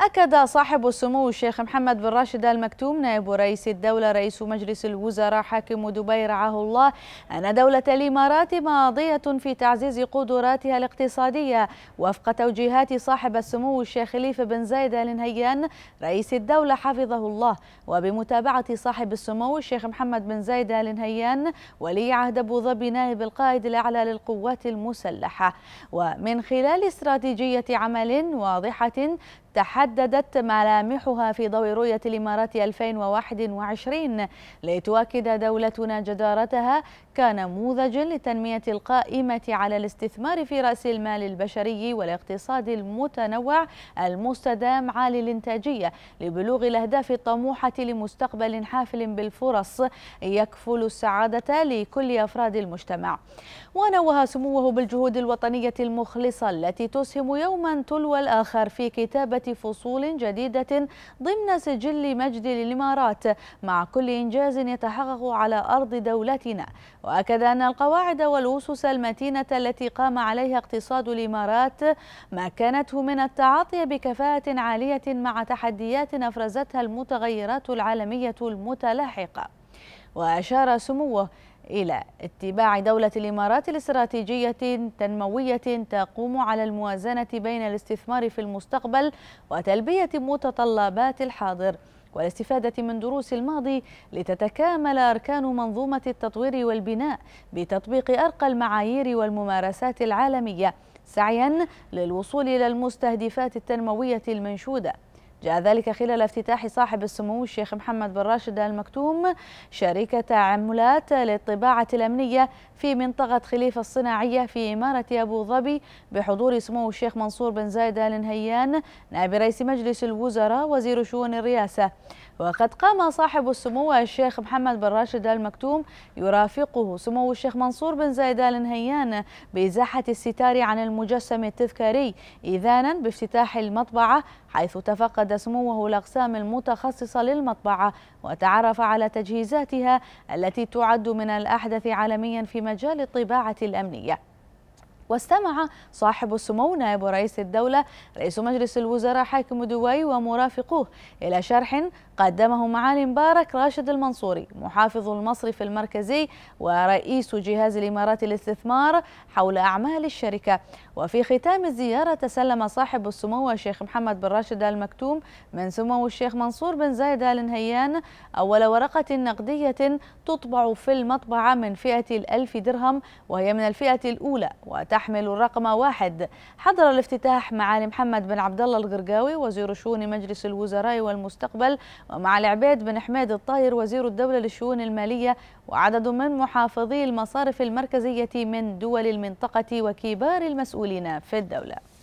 أكد صاحب السمو الشيخ محمد بن راشد المكتوم نائب رئيس الدولة رئيس مجلس الوزراء حاكم دبي رعاه الله أن دولة الإمارات ماضية في تعزيز قدراتها الاقتصادية وفق توجيهات صاحب السمو الشيخ خليفة بن زايد آل نهيان رئيس الدولة حفظه الله وبمتابعة صاحب السمو الشيخ محمد بن زايد آل نهيان ولي عهد أبو ظبي نائب القائد الأعلى للقوات المسلحة ومن خلال استراتيجية عمل واضحة تحددت ملامحها في ضوء رؤية الإمارات 2021 لتؤكد دولتنا جدارتها كنموذج لتنمية القائمة على الاستثمار في رأس المال البشري والاقتصاد المتنوع المستدام عالي الإنتاجية لبلوغ الأهداف الطموحة لمستقبل حافل بالفرص يكفل السعادة لكل أفراد المجتمع ونوه سموه بالجهود الوطنية المخلصة التي تسهم يوما تلو الآخر في كتابة فصول جديدة ضمن سجل مجد الإمارات مع كل إنجاز يتحقق على أرض دولتنا وأكد أن القواعد والأسس المتينة التي قام عليها اقتصاد الإمارات مكنته من التعاطي بكفاءة عالية مع تحديات أفرزتها المتغيرات العالمية المتلاحقة وأشار سموه إلى اتباع دولة الإمارات لاستراتيجية تنموية تقوم على الموازنة بين الاستثمار في المستقبل وتلبية متطلبات الحاضر والاستفادة من دروس الماضي لتتكامل أركان منظومة التطوير والبناء بتطبيق أرقى المعايير والممارسات العالمية سعيا للوصول إلى المستهدفات التنموية المنشودة جاء ذلك خلال افتتاح صاحب السمو الشيخ محمد بن راشد المكتوم شركة عملات للطباعة الأمنية في منطقة خليفة الصناعية في إمارة أبو ظبي بحضور سمو الشيخ منصور بن زايد آل نهيان نائب رئيس مجلس الوزراء وزير شؤون الرئاسة وقد قام صاحب السمو الشيخ محمد بن راشد آل مكتوم يرافقه سمو الشيخ منصور بن زايد آل نهيان بإزاحة الستار عن المجسم التذكاري إذانا بافتتاح المطبعة حيث تفقد سموه الأقسام المتخصصة للمطبعة وتعرف على تجهيزاتها التي تعد من الأحدث عالميا في مجال الطباعة الأمنية واستمع صاحب السمو نائب رئيس الدولة رئيس مجلس الوزراء حاكم دبي ومرافقوه إلى شرح قدمه معالي مبارك راشد المنصوري محافظ المصرف المركزي ورئيس جهاز الإمارات للاستثمار حول أعمال الشركة وفي ختام الزيارة تسلم صاحب السمو الشيخ محمد بن راشد المكتوم من سمو الشيخ منصور بن زايد آل نهيان أول ورقة نقدية تطبع في المطبعة من فئة الألف درهم وهي من الفئة الأولى وتحت تحمل الرقم واحد حضر الافتتاح معالي محمد بن عبد الله القرقاوي وزير شؤون مجلس الوزراء والمستقبل ومعالي عبيد بن حميد الطاهر وزير الدولة للشؤون المالية وعدد من محافظي المصارف المركزية من دول المنطقة وكبار المسؤولين في الدولة